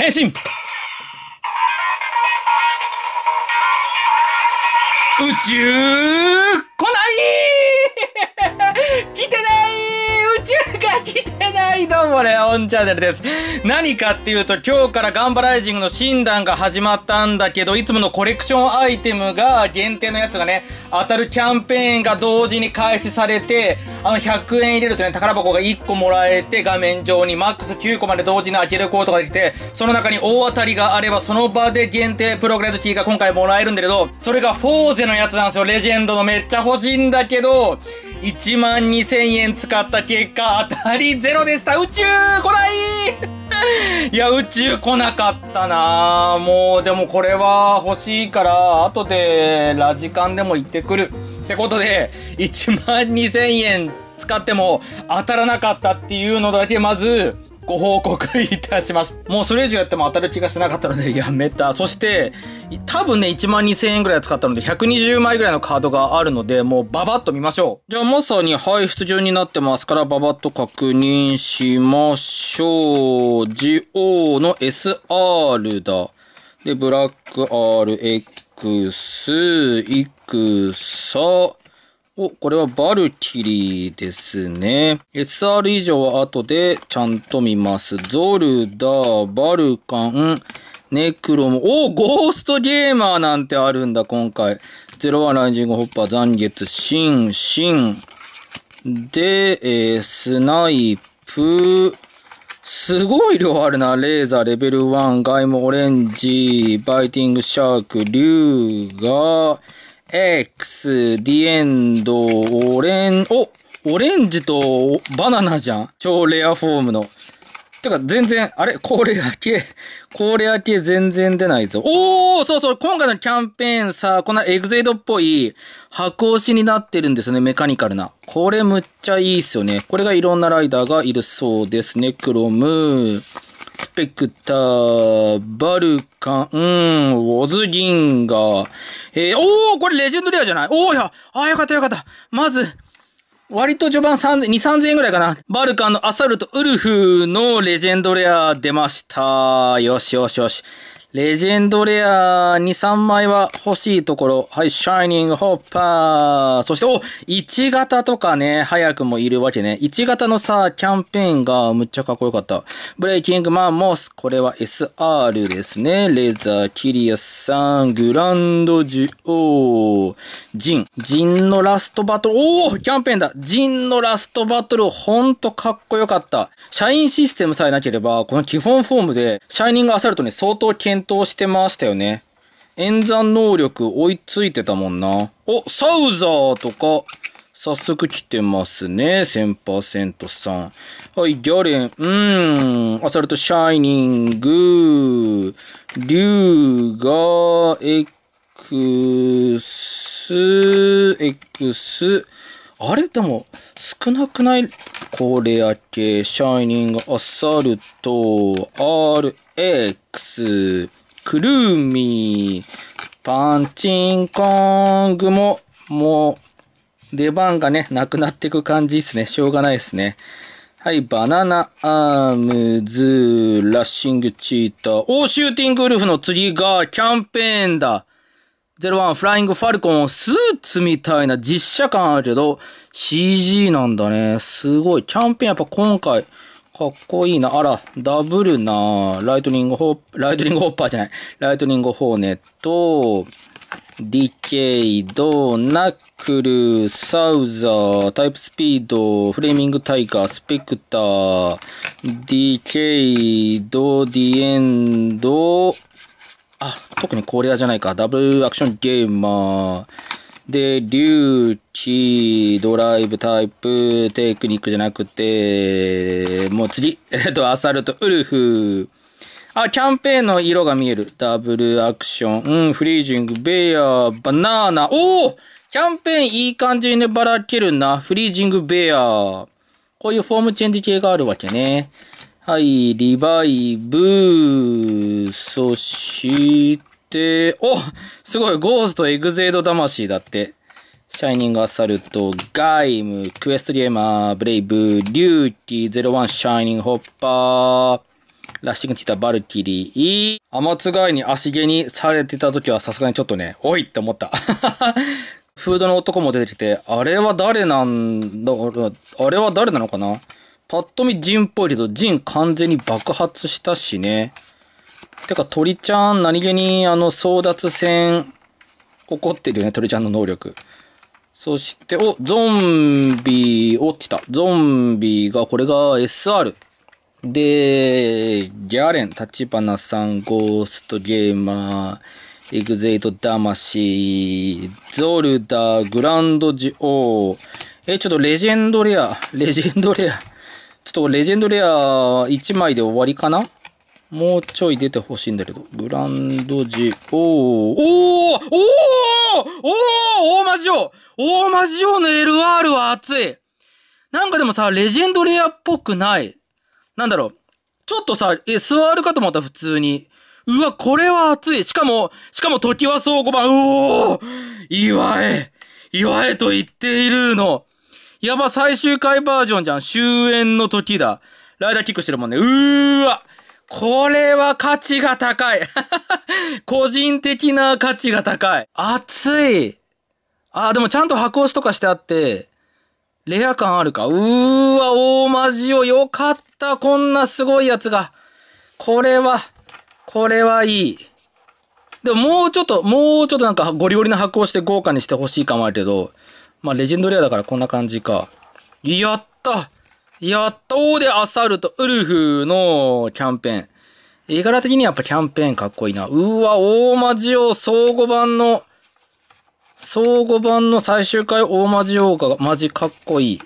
変身宇宙もレオンチャンネルです。何かっていうと、今日からガンバライジングの診断が始まったんだけど、いつものコレクションアイテムが、限定のやつがね、当たるキャンペーンが同時に開始されて、あの、100円入れるとね、宝箱が1個もらえて、画面上にマックス9個まで同時に開けることができて、その中に大当たりがあれば、その場で限定プログレスキーが今回もらえるんだけど、それがフォーゼのやつなんですよ。レジェンドのめっちゃ欲しいんだけど、1万2000円使った結果、当たりゼロでした。宇宙来ない いや、宇宙来なかったなもう、でもこれは欲しいから、後でラジカンでも行ってくる。ってことで、1万2000円使っても当たらなかったっていうのだけまず、ご報告いたします。もうそれ以上やっても当たる気がしなかったので やめた。そして、多分ね、1万2000円ぐらい使ったので、120枚ぐらいのカードがあるので、もうババッと見ましょう。じゃあまさに配布順になってますから、ババッと確認しましょう。ジオーの SR だ。で、ブラック RX、イクサ、お、これはバルキリーですね。SR 以上は後でちゃんと見ます。ゾルダー、バルカン、ネクロも、おゴーストゲーマーなんてあるんだ、今回。ゼロワンライジングホッパー、残月、シン、シン。で、えー、スナイプ、すごい量あるな。レーザー、レベル1、ガイム、オレンジ、バイティング、シャーク、竜が、X、ディエンド、オレン、おオレンジとバナナじゃん超レアフォームの。てか、全然、あれこれだけ、これだけ全然出ないぞ。おーそうそう今回のキャンペーンさ、こんなエグゼイドっぽい箱押しになってるんですね。メカニカルな。これむっちゃいいっすよね。これがいろんなライダーがいるそうですね。クロムー。スペクター、バルカン、うん、ウォズギンガー。えー、おーこれレジェンドレアじゃないおーやあよかったよかったまず、割と序盤3 2、3000円ぐらいかな。バルカンのアサルト、ウルフのレジェンドレア出ました。よしよしよし。レジェンドレア2、3枚は欲しいところ。はい、シャイニング、ホッパー。そして、お !1 型とかね、早くもいるわけね。1型のさ、キャンペーンがむっちゃかっこよかった。ブレイキングマンモス。これは SR ですね。レザー、キリアスさん、グランドジオー、ジン。ジンのラストバトル。おおキャンペーンだジンのラストバトル、ほんとかっこよかった。社員システムさえなければ、この基本フォームで、シャイニングアサルトに相当検討してましたよね。演算能力追いついてたもんな。お、サウザーとか、早速来てますね。1000%さん。はい、ギャレン。うーん。アサルト、シャイニング、竜が、エックス、エックス。あれでも、少なくないこれやけ、シャイニング、アサルト、アール。X、ーミー、パンチンコングも、もう、出番がね、なくなっていく感じですね。しょうがないですね。はい、バナナアームズ、ラッシングチーター。オーシューティングウルフの次がキャンペーンだ。01フライングファルコンスーツみたいな実写感あるけど CG なんだね。すごい。キャンペーンやっぱ今回かっこいいな。あら、ダブルな。ライトニングホッ、ライトニングホッパーじゃない。ライトニングホーネット、ディケイド、ナックル、サウザー、タイプスピード、フレーミングタイガー、スペクター、ディケイド、ディエンド、あ、特にこリアじゃないか。ダブルアクションゲーマー、で、リューチ、ドライブ、タイプ、テクニックじゃなくて、もう次、えっと、アサルト、ウルフ。あ、キャンペーンの色が見える。ダブルアクション、うん、フリージング、ベア、バナーナ。おおキャンペーンいい感じにばらけるな。フリージング、ベア。こういうフォームチェンジ系があるわけね。はい、リバイブ、そして、て、おすごいゴーズとエグゼード魂だって。シャイニングアサルト、ガイム、クエストリエマー、ブレイブ、リューティー、ゼロワン、シャイニング、ホッパー、ラッシングチーター、バルキリー、アマツガイに足毛にされてた時はさすがにちょっとね、おいって思った。フードの男も出てきて、あれは誰なんだ、あれは誰なのかなパッと見ジンっぽいけど、ジン完全に爆発したしね。てか、鳥ちゃん、何気に、あの、争奪戦、怒ってるよね、鳥ちゃんの能力。そして、お、ゾンビ、落ちた。ゾンビが、これが SR。で、ギャレン、立花さん、ゴーストゲーマー、エグゼイト魂、ゾルダ、グランドジオー、え、ちょっとレジェンドレア、レジェンドレア、ちょっとレジェンドレア1枚で終わりかなもうちょい出てほしいんだけど。グランドジおおおおおおおジ大魔女大魔女の LR は熱いなんかでもさ、レジェンドレアっぽくない。なんだろう。ちょっとさ、SR かと思った普通に。うわ、これは熱い。しかも、しかも、時は総合番、うおー岩江岩江と言っているの。やば、最終回バージョンじゃん。終焉の時だ。ライダーキックしてるもんね。うーわこれは価値が高い 個人的な価値が高い。熱い。あ、でもちゃんと箱押しとかしてあって、レア感あるか。うーわ、大マジオ。よかった。こんなすごいやつが。これは、これはいい。でももうちょっと、もうちょっとなんかゴリゴリな箱押して豪華にしてほしいかもあるけど、まあレジェンドレアだからこんな感じか。やったやっとでアサルト、ウルフのキャンペーン。絵柄的にやっぱキャンペーンかっこいいな。うわ、大魔王相互版の、相互版の最終回大魔王がマジかっこいい。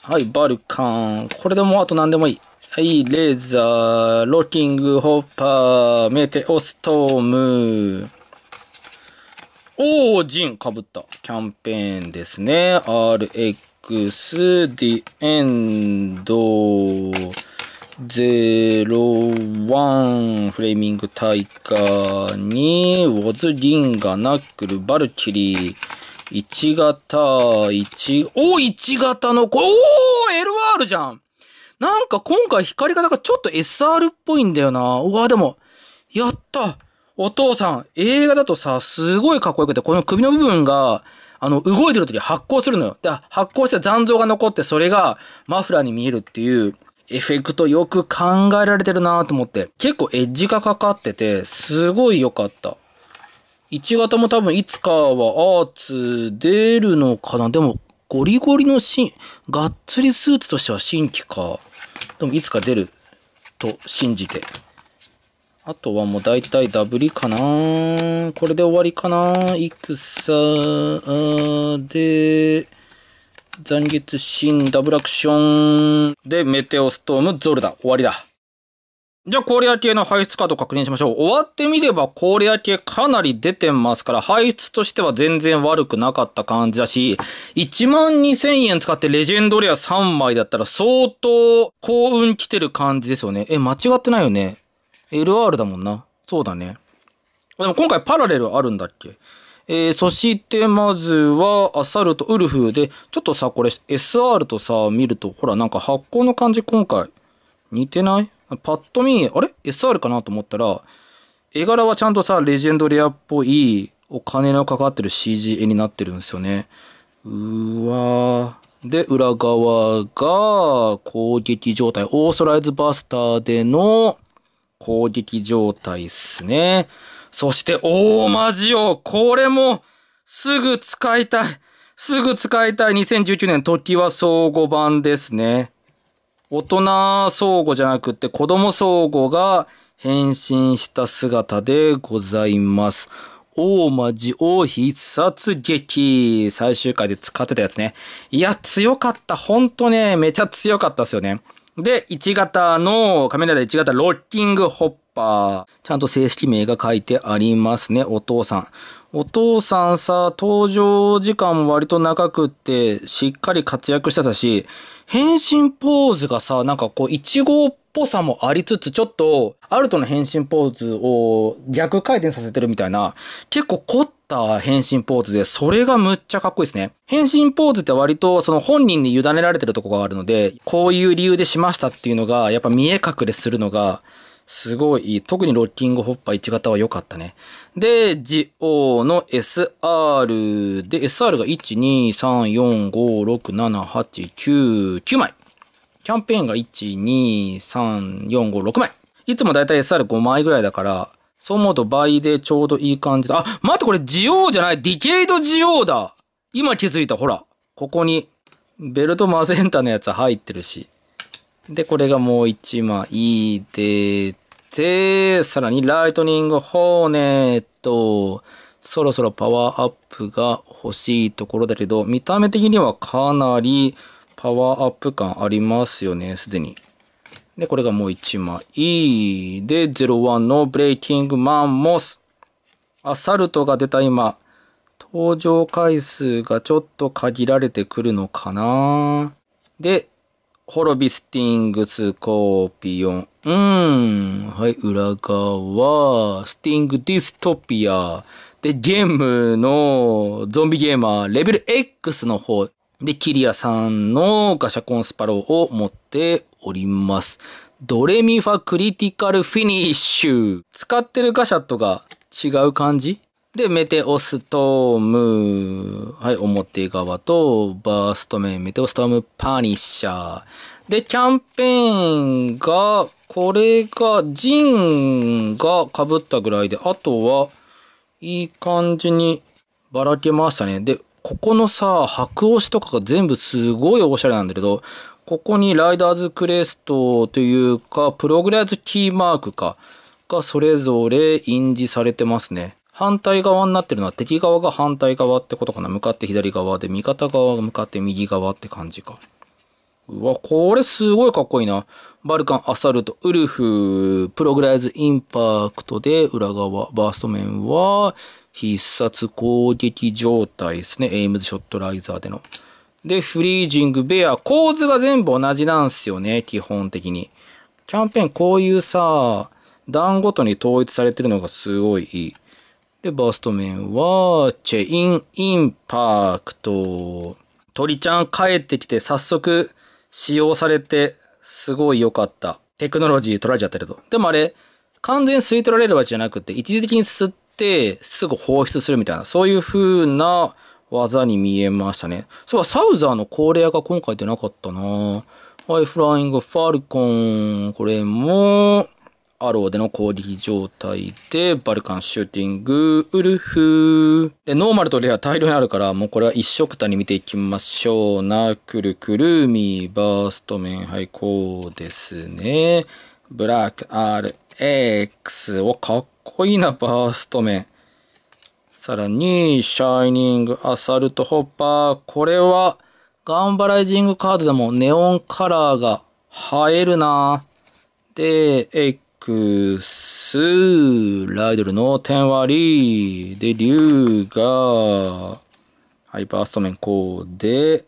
はい、バルカン。これでもあと何でもいい。はい、レーザー、ロッキング、ホッパー、メテオストーム。オージンかぶったキャンペーンですね。RX。the end zero o フレーミングカー、に、ウォズリンガ、ナックル、バルキリー、1型、1、お !1 型の、こおお !LR じゃんなんか今回光がなんかちょっと SR っぽいんだよな。うわ、でも、やったお父さん、映画だとさ、すごいかっこよくて、この首の部分が、あの、動いてる時発光するのよ。で、発光した残像が残って、それがマフラーに見えるっていう、エフェクトよく考えられてるなと思って。結構エッジがかかってて、すごい良かった。1型も多分いつかはアーツ出るのかな。でも、ゴリゴリの新、がっつりスーツとしては新規か。でもいつか出ると信じて。あとはもう大体ダブリかなこれで終わりかな戦で、残月新ダブルアクションでメテオストームゾルダ。終わりだ。じゃあ、氷ア系の排出カード確認しましょう。終わってみれば氷ア系かなり出てますから、排出としては全然悪くなかった感じだし、12000円使ってレジェンドレア3枚だったら相当幸運来てる感じですよね。え、間違ってないよね。LR だもんな。そうだね。でも今回パラレルあるんだっけえー、そしてまずはアサルトウルフで、ちょっとさ、これ SR とさ、見ると、ほらなんか発光の感じ今回似てないパッと見、あれ ?SR かなと思ったら、絵柄はちゃんとさ、レジェンドレアっぽいお金のかかってる CG 絵になってるんですよね。うわー。で、裏側が攻撃状態、オーソライズバスターでの攻撃状態っすね。そして、おー、マジオこれも、すぐ使いたいすぐ使いたい2019年、時は相互版ですね。大人相互じゃなくて、子供相互が変身した姿でございます。大魔寺王必殺劇。最終回で使ってたやつね。いや、強かった。ほんとね、めちゃ強かったっすよね。で、1型の、カメラでダ1型ロッキングホッパー。ちゃんと正式名が書いてありますね、お父さん。お父さんさ、登場時間も割と長くって、しっかり活躍してたし、変身ポーズがさ、なんかこう、1号っぽさもありつつ、ちょっと、アルトの変身ポーズを逆回転させてるみたいな、結構っった変身ポーズで、それがむっちゃかっこいいですね。変身ポーズって割とその本人に委ねられてるとこがあるので、こういう理由でしましたっていうのが、やっぱ見え隠れするのが、すごい、特にロッキングホッパー1型は良かったね。で、ジオの SR で、SR が1、2、3、4、5、6、7、8、9、9枚。キャンペーンが1、2、3、4、5、6枚。いつもだいたい SR5 枚ぐらいだから、そもと倍でちょうどいい感じだ。あ、待ってこれジオーじゃないディケイドジオーだ今気づいた、ほら。ここに、ベルトマゼンタのやつ入ってるし。で、これがもう1枚出て、さらにライトニングホーネット。そろそろパワーアップが欲しいところだけど、見た目的にはかなりパワーアップ感ありますよね、すでに。で、これがもう1枚。で、01のブレイキングマンモス。アサルトが出た今、登場回数がちょっと限られてくるのかなで、ホロビスティングスコーピオン。うん。はい、裏側、スティングディストピア。で、ゲームのゾンビゲーマー、レベル X の方。で、キリアさんのガシャコンスパローを持っております。ドレミファクリティカルフィニッシュ。使ってるガシャットが違う感じで、メテオストーム。はい、表側と、バースト面、メテオストームパニッシャー。で、キャンペーンが、これが、ジンが被ったぐらいで、あとは、いい感じにばらけましたね。で、ここのさ、白押しとかが全部すごいおしゃれなんだけど、ここにライダーズクレストというか、プログラズキーマークか、がそれぞれ印字されてますね。反対側になってるのは敵側が反対側ってことかな。向かって左側で、味方側が向かって右側って感じか。うわ、これすごいかっこいいな。バルカン、アサルト、ウルフ、プログライズ、インパクトで、裏側、バースト面は、必殺攻撃状態ですね。エイムズショットライザーでの。で、フリージング、ベア、構図が全部同じなんですよね、基本的に。キャンペーンこういうさ、段ごとに統一されてるのがすごいいい。で、バースト面は、チェイン、インパークト。鳥ちゃん帰ってきて早速使用されて、すごい良かった。テクノロジー取られちゃってると。でもあれ、完全吸い取られるわけじゃなくて、一時的に吸ってすぐ放出するみたいな、そういう風な技に見えましたね。そういえばサウザーの高齢化今回出なかったなハイフライングファルコン、これも、アローでの攻撃状態で、バルカンシューティング、ウルフ。で、ノーマルとレア大量にあるから、もうこれは一色単に見ていきましょう。ナクル、クルーミー、バースト面、はい、こうですね。ブラック、RX、お、かっこいいな、バースト面。さらに、シャイニング、アサルト、ホッパー。これは、ガンバライジングカードでもネオンカラーが映えるなで、エクス、ライドルの点割り。で、竜が、ハイパーストメンこうで、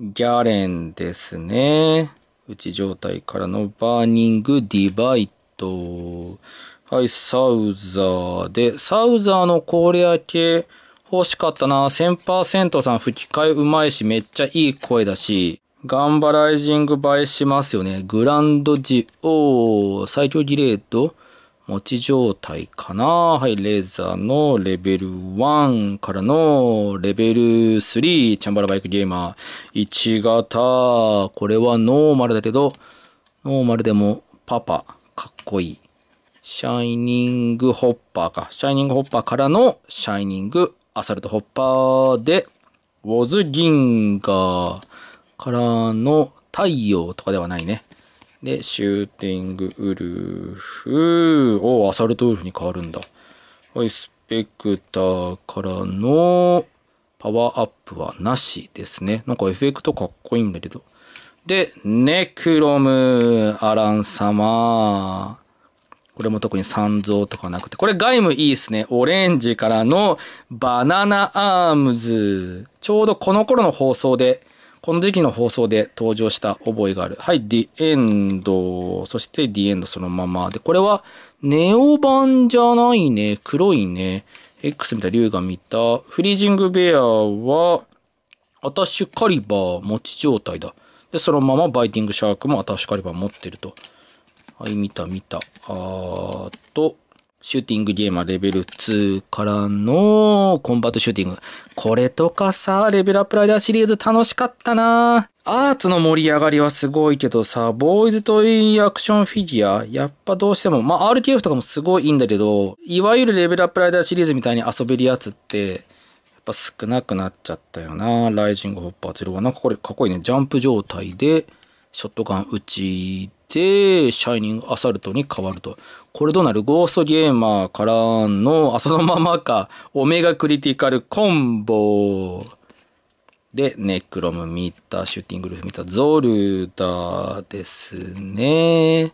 ギャレンですね。内状態からのバーニングディバイト。はい、サウザーで、サウザーのこれアけ欲しかったな。1000%さん吹き替えうまいし、めっちゃいい声だし、ガンバライジング映えしますよね。グランドジオー、最強ディレート持ち状態かな。はい、レーザーのレベル1からのレベル3、チャンバラバイクゲーマー、1型、これはノーマルだけど、ノーマルでもパパ、かっこいい。シャイニングホッパーか。シャイニングホッパーからのシャイニングアサルトホッパーで、ウォズギンガーからの太陽とかではないね。で、シューティングウルフをアサルトウルフに変わるんだ。はい、スペクターからのパワーアップはなしですね。なんかエフェクトかっこいいんだけど。で、ネクロム、アラン様。これも特に三蔵とかなくて。これ外務いいっすね。オレンジからのバナナアームズ。ちょうどこの頃の放送で、この時期の放送で登場した覚えがある。はい、ディエンド。そしてディエンドそのまま。で、これはネオ版じゃないね。黒いね。X 見た、竜が見た。フリージングベアは、アタッシュカリバー持ち状態だ。で、そのままバイティングシャークもアタッシュカリバー持ってると。はい、見た見た。あと、シューティングゲーマーレベル2からのコンバットシューティング。これとかさ、レベルアップライダーシリーズ楽しかったなアーツの盛り上がりはすごいけどさ、ボーイズとインアクションフィギュア、やっぱどうしても、まあ、RTF とかもすごいいいんだけど、いわゆるレベルアップライダーシリーズみたいに遊べるやつって、やっぱ少なくなっちゃったよなライジングホッパー0は。なんかこれかっこいいね。ジャンプ状態で、ショットガン打ちて、シャイニングアサルトに変わると。これどうなるゴーストゲーマーからの、あ、そのままか、オメガクリティカルコンボ。で、ネクロム、見た、シューティングルフ、見た、ゾルダですね。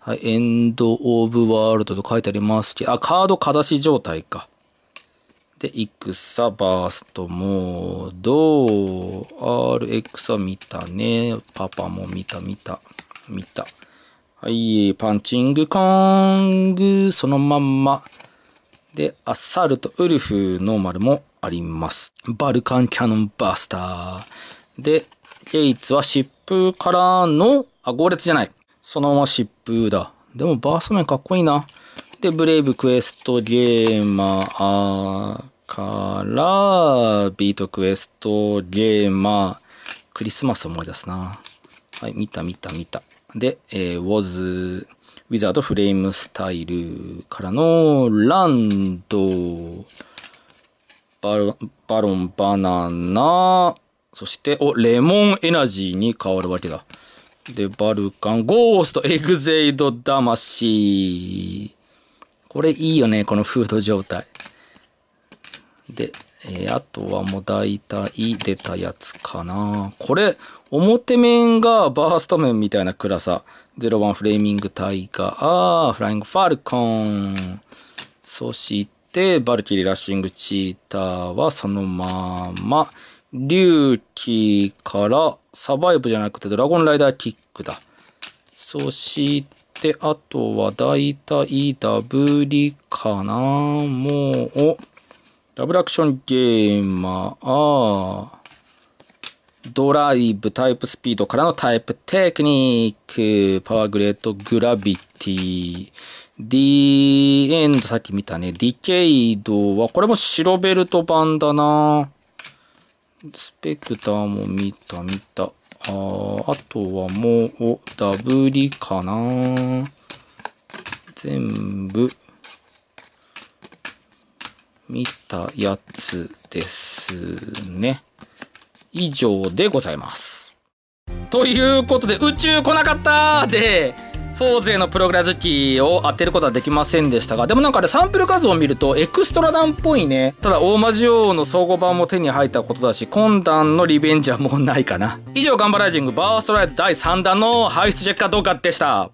はい、エンド・オブ・ワールドと書いてありますけど、あ、カードかざし状態か。で、イクサ、バースト、モード、RX は見たね。パパも見た、見た。見た。はい、パンチングコング、そのまんま。で、アサルトウルフノーマルもあります。バルカンキャノンバスター。で、ゲイツは疾風からの、あ、強烈じゃない。そのまま疾風だ。でもバースト面かっこいいな。で、ブレイブクエストゲーマーから、ビートクエストゲーマー、クリスマス思い出すな。はい、見た見た見た。で、えー、was ウィザードフレームスタイルからのランド、バロバロンバナナ、そして、お、レモンエナジーに変わるわけだ。で、バルカン、ゴースト、エグゼイド、魂。これいいよね、このフード状態。で、えー、あとはもう大体出たやつかな。これ、表面がバースト面みたいな暗さ。0 1フレーミングタイガー、フライングファルコン。そして、バルキリーラッシングチーターはそのまま。隆起からサバイブじゃなくてドラゴンライダーキックだ。そして、あとはだいたいダブリかなもう、ダブルアクションゲーマー、ドライブ、タイプスピードからのタイプテクニック、パワーグレート、グラビティ、ディエンド、さっき見たね。ディケイドは、これも白ベルト版だなスペクターも見た、見た。ああとはもう、お、ダブリかな全部、見たやつですね。以上でございます。ということで、宇宙来なかったで、フォーゼのプログラズキーを当てることはできませんでしたが、でもなんかあれサンプル数を見るとエクストラ弾っぽいね。ただ大魔女王の総合版も手に入ったことだし、今弾のリベンジはもうないかな。以上ガンバライジングバーストライズ第3弾の排出結果うかでした。